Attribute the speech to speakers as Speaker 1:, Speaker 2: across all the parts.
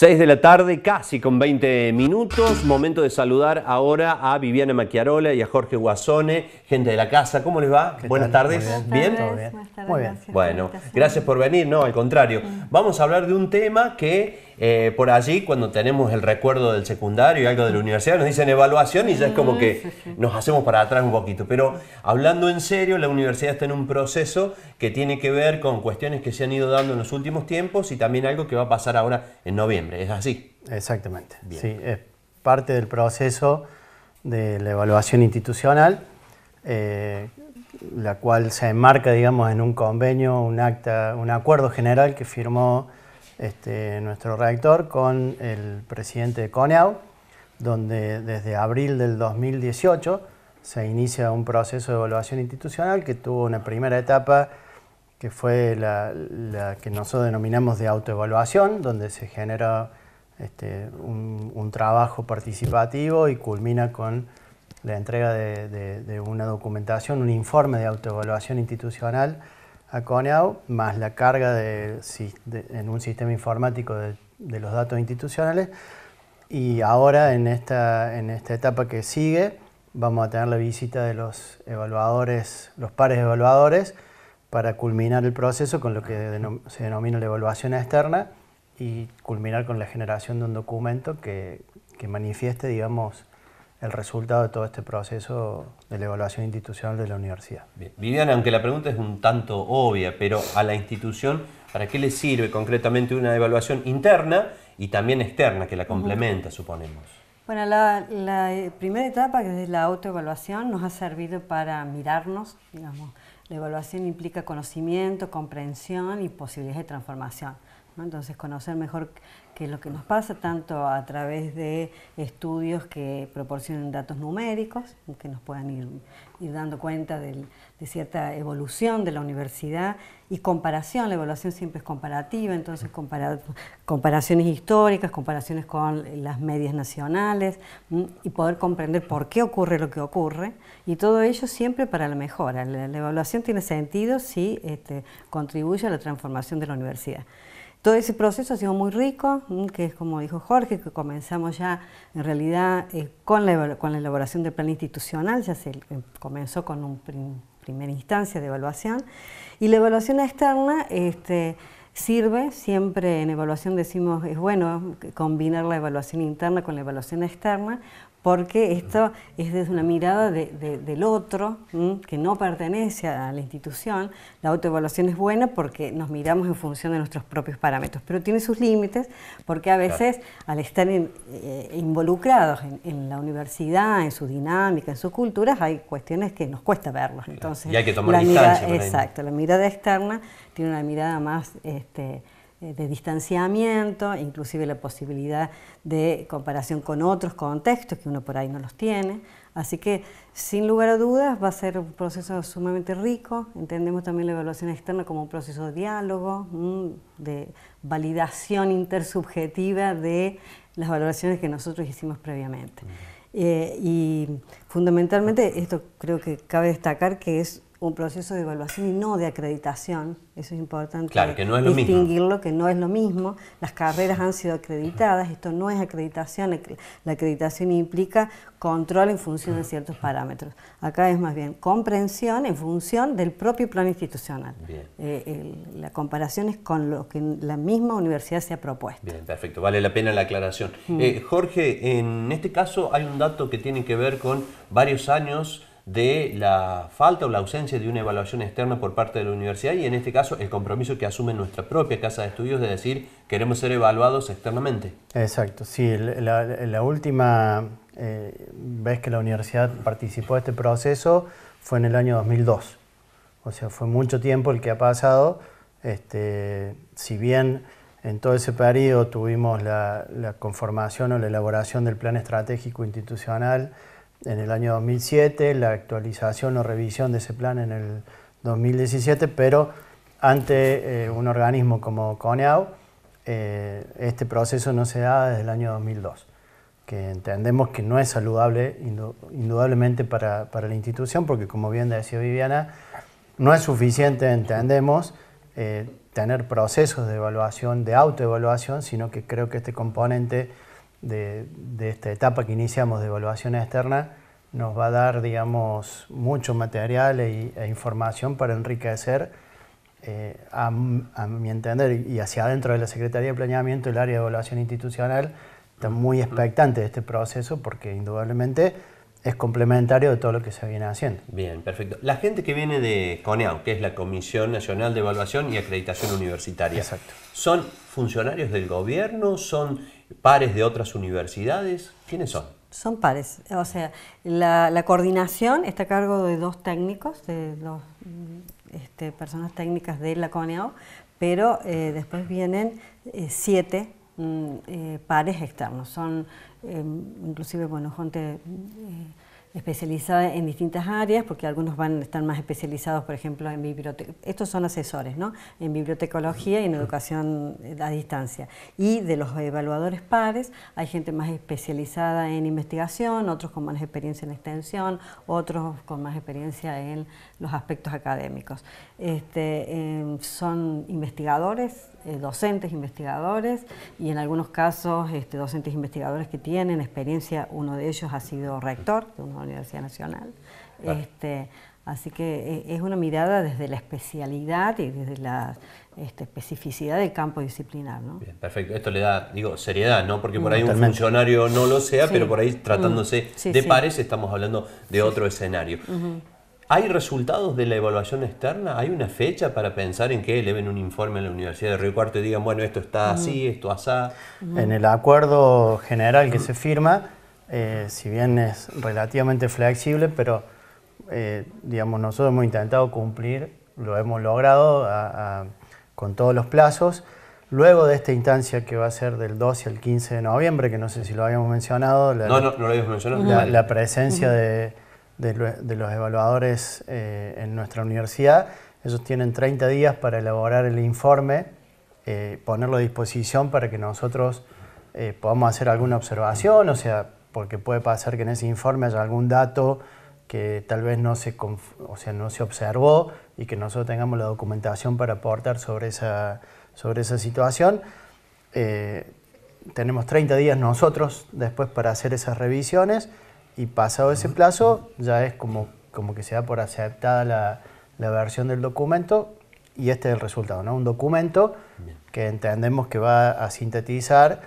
Speaker 1: 6 de la tarde, casi con 20 minutos. Momento de saludar ahora a Viviana Maquiarola y a Jorge Guasone, gente de la casa. ¿Cómo les va? Buenas tardes. Bien. Muy bien. bueno, gracias por venir. No, al contrario. Vamos a hablar de un tema que eh, por allí cuando tenemos el recuerdo del secundario y algo de la universidad, nos dicen evaluación y ya es como ah, que nos hacemos para atrás un poquito. Pero hablando en serio, la universidad está en un proceso que tiene que ver con cuestiones que se han ido dando en los últimos tiempos y también algo que va a pasar ahora en noviembre. ¿Es así?
Speaker 2: Exactamente. Sí, es parte del proceso de la evaluación institucional. Eh, la cual se enmarca, digamos, en un convenio, un acta, un acuerdo general que firmó este, nuestro reactor con el presidente de Coneau, donde desde abril del 2018 se inicia un proceso de evaluación institucional que tuvo una primera etapa que fue la, que nosotros denominamos de autoevaluación, donde se genera este, un, trabajo participativo y culmina con la entrega de una documentación, un informe de autoevaluación institucional a Coneau, más la carga de, en un sistema informático de, los datos institucionales. Y ahora, en esta, en esta etapa que sigue, vamos a tener la visita de los evaluadores, los pares evaluadores, para culminar el proceso con lo que se denomina la evaluación externa y culminar con la generación de un documento que, que manifieste, digamos, el resultado de todo este proceso de la evaluación institucional de la universidad.
Speaker 1: Viviana, aunque la pregunta es un tanto obvia, pero a la institución, ¿para qué le sirve concretamente una evaluación interna y también externa que la complementa, suponemos?
Speaker 3: Bueno, la, la, primera etapa, que es la autoevaluación, nos ha servido para mirarnos, digamos. La evaluación implica conocimiento, comprensión y posibilidades de transformación. Entonces, conocer mejor qué es lo que nos pasa, tanto a través de estudios que proporcionen datos numéricos, que nos puedan ir, dando cuenta de cierta evolución de la universidad y comparación, la evaluación siempre es comparativa, entonces comparaciones históricas, comparaciones con las medias nacionales y poder comprender por qué ocurre lo que ocurre y todo ello siempre para la mejora. La, evaluación tiene sentido si este, contribuye a la transformación de la universidad. Todo ese proceso ha sido muy rico, mm, que es como dijo Jorge, que comenzamos ya en realidad eh, con, la, con, la, elaboración del plan institucional, ya se eh, comenzó con una primera instancia de evaluación, y la evaluación externa este, sirve, siempre en evaluación decimos, es bueno eh, combinar la evaluación interna con la evaluación externa, porque esto es desde una mirada del otro, que no pertenece a la institución. La autoevaluación es buena porque nos miramos en función de nuestros propios parámetros, pero tiene sus límites porque a veces al estar eh, involucrados en, la universidad, en su dinámica, en sus culturas, hay cuestiones que nos cuesta verlos. Entonces, hay que tomar exacto, la mirada externa tiene una mirada más... Este, eh, de distanciamiento, inclusive la posibilidad de comparación con otros contextos que uno por ahí no los tiene. Así que, sin lugar a dudas, va a ser un proceso sumamente rico. Entendemos también la evaluación externa como un proceso de diálogo, mm, de validación intersubjetiva de las valoraciones que nosotros hicimos previamente. Eh, y fundamentalmente, esto creo que cabe destacar que es un proceso de evaluación y no de acreditación. Eso es importante claro, que no es lo distinguirlo, que no es lo mismo. Las carreras han sido acreditadas, esto no es acreditación. La acreditación implica control en función de ciertos parámetros. Acá es más bien comprensión en función del propio plan institucional. Eh, la comparación es con lo que la misma universidad se ha propuesto.
Speaker 1: Bien, perfecto. Vale la pena la aclaración. Mm. Eh, Jorge, en este caso hay un dato que tiene que ver con varios años de la falta o la ausencia de una evaluación externa por parte de la universidad y en este caso el compromiso que asume nuestra propia casa de estudios de decir queremos ser evaluados externamente.
Speaker 2: Exacto, sí, la, última eh, vez que la universidad participó de este proceso fue en el año 2002, o sea, fue mucho tiempo el que ha pasado, este, si bien en todo ese periodo tuvimos la conformación o la elaboración del plan estratégico institucional, en el año 2007, la actualización o revisión de ese plan en el 2017, pero ante eh, un organismo como CONEAU, eh, este proceso no se da desde el año 2002, que entendemos que no es saludable indudablemente para, para la institución, porque como bien decía Viviana, no es suficiente, entendemos, eh, tener procesos de evaluación, de autoevaluación, sino que creo que este componente de, esta etapa que iniciamos de evaluación externa nos va a dar, digamos, mucho material e, e información para enriquecer, eh, a, mi entender, y hacia adentro de la Secretaría de Planeamiento, el área de evaluación institucional está muy expectante de este proceso porque indudablemente es complementario de todo lo que se viene haciendo.
Speaker 1: Bien, perfecto. La gente que viene de CONEAU, que es la Comisión Nacional de Evaluación y Acreditación Universitaria, Exacto. ¿son funcionarios del gobierno? ¿Son pares de otras universidades, ¿quiénes son?
Speaker 3: Son pares, o sea, la, coordinación está a cargo de dos técnicos, de dos este, personas técnicas de la CONEAO, pero eh, después vienen eh, siete mm, eh, pares externos, son em, inclusive, bueno, Jonte especializada en distintas áreas, porque algunos van a estar más especializados, por ejemplo, en biblioteca. Estos son asesores, ¿no? En bibliotecología y en educación eh, a distancia. Y de los evaluadores pares, hay gente más especializada en investigación, otros con más experiencia en extensión, otros con más experiencia en los aspectos académicos. Este, em, son investigadores eh, docentes, investigadores y en algunos casos este, docentes investigadores que tienen experiencia, uno de ellos ha sido rector de una universidad nacional. Este, así que eh, es una mirada desde la especialidad y desde la este, especificidad del campo disciplinar.
Speaker 1: perfecto. Esto le da, digo, seriedad, ¿no? Porque por ahí un funcionario no lo sea, pero por ahí tratándose mm. de pares estamos hablando de otro escenario. ¿Hay resultados de la evaluación externa? ¿Hay una fecha para pensar en que eleven un informe a la Universidad de Río Cuarto y digan, bueno, esto está así, mm. esto asá? En el
Speaker 2: acuerdo general que se firma, eh, si bien es relativamente flexible, pero eh, digamos, nosotros hemos intentado cumplir, lo hemos logrado con todos los plazos. Luego de esta instancia que va a ser del 12 al 15 de noviembre, que no sé si lo habíamos mencionado, la presencia de de, los evaluadores eh, en nuestra universidad. Ellos tienen 30 días para elaborar el informe, eh, ponerlo a disposición para que nosotros eh, podamos hacer alguna observación, o sea, porque puede pasar que en ese informe haya algún dato que tal vez no se, observó y que nosotros tengamos la documentación para aportar sobre esa, situación. tenemos 30 días nosotros después para hacer esas revisiones y pasado ese plazo ya es como, como que se da por aceptada la, versión del documento y este es el resultado, ¿no? Un documento que entendemos que va a sintetizar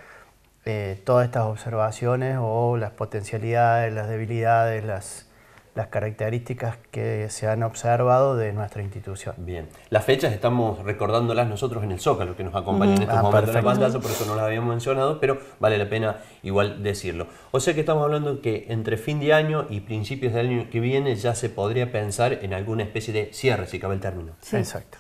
Speaker 2: eh, todas estas observaciones o las potencialidades, las debilidades, las las características que se han observado de nuestra institución.
Speaker 1: Bien, las fechas estamos recordándolas nosotros en el Zócalo, que nos acompaña en mm. estos ah, momentos la por eso no las habíamos mencionado, pero vale la pena igual decirlo. O sea que estamos hablando que entre fin de año y principios del año que viene ya se podría pensar en alguna especie de cierre,
Speaker 3: si cabe el término. Sí, Exacto.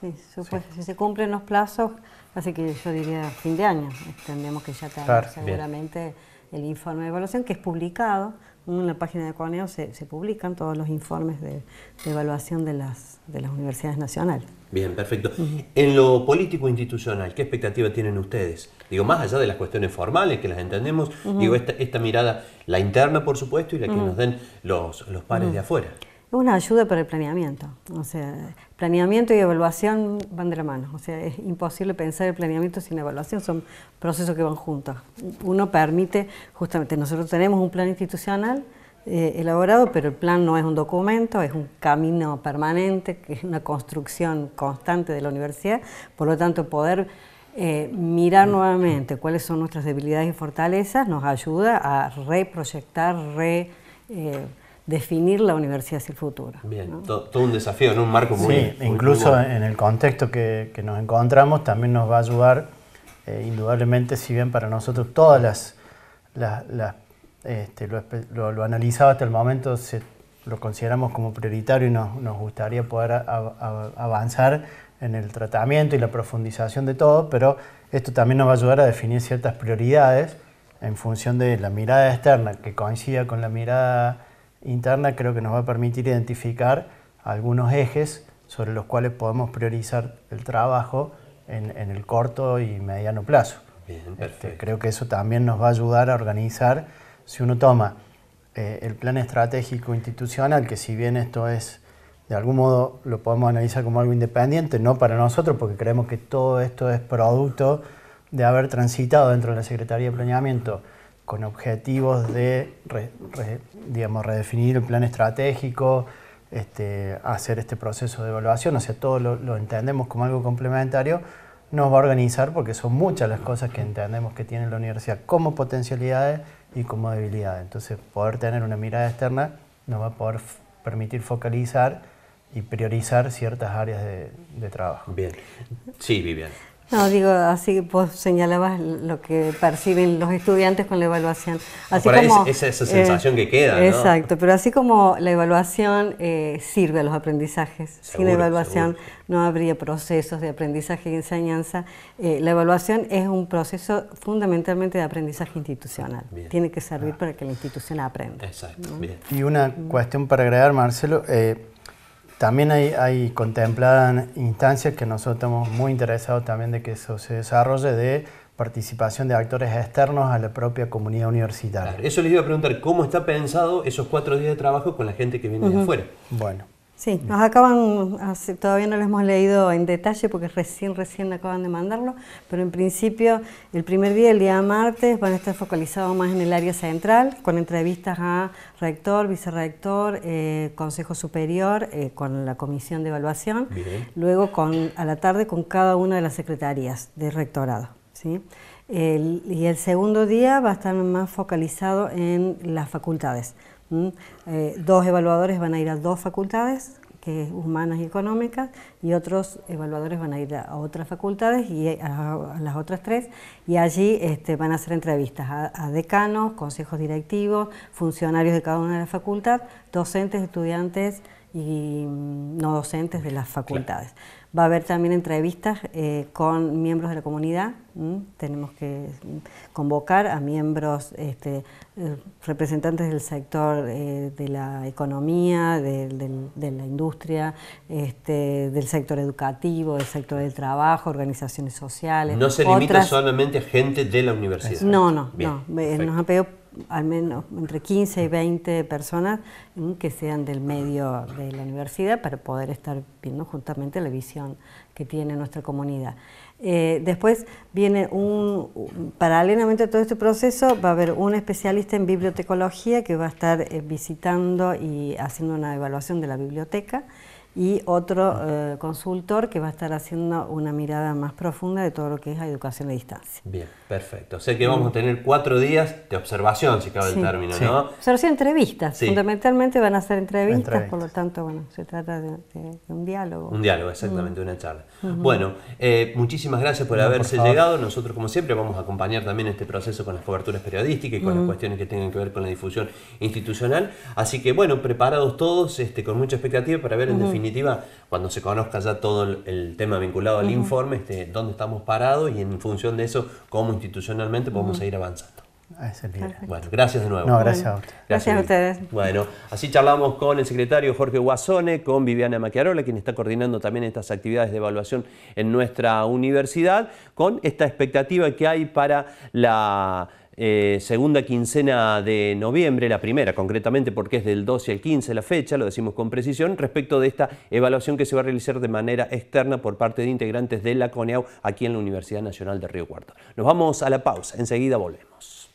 Speaker 3: Si se cumplen los plazos, así que yo diría fin de año, tendríamos que ya estar seguramente el informe de evaluación que es publicado. En la página de Coneo se, publican todos los informes de, evaluación de las, universidades nacionales.
Speaker 1: Bien, perfecto. En lo político institucional, ¿qué expectativa tienen ustedes? Digo, más allá de las cuestiones formales que las entendemos, digo, esta, mirada, la interna por supuesto y la que nos den los pares de afuera.
Speaker 3: Es Una ayuda para el planeamiento. O sea, planeamiento y evaluación van de la mano. O sea, es imposible pensar el planeamiento sin evaluación, son procesos que van juntos. Uno permite, justamente, nosotros tenemos un plan institucional eh, elaborado, pero el plan no es un documento, es un camino permanente, que es una construcción constante de la universidad. Por lo tanto, poder eh, mirar nuevamente cuáles son nuestras debilidades y fortalezas nos ayuda a reproyectar, re... Eh, definir la universidad hacia el futuro. Bien, todo, un desafío, ¿no? un marco
Speaker 1: muy... Sí, incluso
Speaker 2: en el contexto que, nos encontramos también nos va a ayudar, eh, indudablemente, si bien para nosotros todas las... Este, lo, analizado hasta el momento lo consideramos como prioritario y nos, gustaría poder avanzar en el tratamiento y la profundización de todo, pero esto también nos va a ayudar a definir ciertas prioridades en función de la mirada externa que coincida con la mirada interna creo que nos va a permitir identificar algunos ejes sobre los cuales podemos priorizar el trabajo en, el corto y mediano plazo. Este, creo que eso también nos va a ayudar a organizar, si uno toma eh, el plan estratégico institucional, que si bien esto es, de algún modo lo podemos analizar como algo independiente, no para nosotros, porque creemos que todo esto es producto de haber transitado dentro de la Secretaría de Planeamiento con objetivos de digamos, redefinir el plan estratégico, este, hacer este proceso de evaluación, o sea, todo lo, entendemos como algo complementario, nos va a organizar porque son muchas las cosas que entendemos que tiene la universidad como potencialidades y como debilidades. Entonces, poder tener una mirada externa nos va a poder permitir focalizar y priorizar ciertas áreas de, de trabajo. Bien.
Speaker 3: Sí, Vivian. No, digo, así vos señalabas lo que perciben los estudiantes con la evaluación. Ah, es, esa eh, sensación que queda. ¿no? Exacto, pero así como la evaluación eh, sirve a los aprendizajes, sin evaluación no habría procesos de aprendizaje y enseñanza. Eh, la evaluación es un proceso fundamentalmente de aprendizaje institucional. Tiene que servir ah. para que la institución aprenda. Exacto,
Speaker 2: bien. Y una cuestión para agregar, Marcelo. También hay, contempladas instancias que nosotros estamos muy interesados también de que eso se desarrolle de participación de actores externos a la propia comunidad universitaria.
Speaker 1: eso les iba a preguntar, ¿cómo está pensado esos cuatro días de trabajo con la gente que viene de afuera? Bueno,
Speaker 3: Sí, mm. nos acaban, todavía no lo hemos leído en detalle porque recién, recién acaban de mandarlo, pero en principio el primer día, el día martes, van a estar focalizados más en el área central, con entrevistas a rector, vicerrector, eh, consejo superior, eh, con la comisión de evaluación, luego con, a la tarde con cada una de las secretarías de rectorado. y el segundo día va a estar más focalizado en las facultades eh, dos evaluadores van a ir a dos facultades, que es humanas y económicas, y otros evaluadores van a ir a otras facultades y a, las otras tres, y allí este, van a hacer entrevistas a, decanos, consejos directivos, funcionarios de cada una de las facultades, docentes, estudiantes y mm, no docentes de las facultades. Va a haber también entrevistas eh, con miembros de la comunidad. Tenemos que convocar a miembros, este, eh, representantes del sector eh, de la economía, de, la industria, este, del sector educativo, del sector del trabajo, organizaciones sociales. No se limita solamente
Speaker 1: a gente de la universidad. No, no, no.
Speaker 3: Nos al menos entre 15 y 20 personas que sean del medio de la universidad para poder estar viendo justamente la visión que tiene nuestra comunidad. Eh, después viene un, paralelamente a todo este proceso, va a haber un especialista en bibliotecología que va a estar eh, visitando y haciendo una evaluación de la biblioteca y otro eh, consultor que va a estar haciendo una mirada más profunda de todo lo que es la educación a distancia.
Speaker 1: Bien, perfecto. O sea que vamos a tener cuatro días de observación, si cabe el término, sí. ¿no?
Speaker 3: entrevistas. Fundamentalmente van a ser entrevistas, por lo tanto, bueno, se trata de, un diálogo. Un diálogo,
Speaker 1: exactamente, una charla. Bueno, eh, muchísimas gracias por haberse llegado. Nosotros, como siempre, vamos a acompañar también este proceso con las coberturas periodísticas y con las cuestiones que tengan que ver con la difusión institucional. Así que, bueno, preparados todos, este, con mucha expectativa para ver en definitiva cuando se conozca ya todo el, tema vinculado al informe, este, dónde estamos parados y en función de eso, cómo institucionalmente podemos seguir avanzando. Bueno, gracias de nuevo. gracias a ustedes.
Speaker 2: Gracias, a
Speaker 3: ustedes.
Speaker 1: Bueno, así charlamos con el secretario Jorge Guasone, con Viviana Maquiarola, quien está coordinando también estas actividades de evaluación en nuestra universidad, con esta expectativa que hay para la eh, segunda quincena de noviembre, la primera concretamente porque es del 12 al 15 la fecha, lo decimos con precisión, respecto de esta evaluación que se va a realizar de manera externa por parte de integrantes de la CONEAU aquí en la Universidad Nacional de Río Cuarto. Nos vamos a la pausa, enseguida volvemos.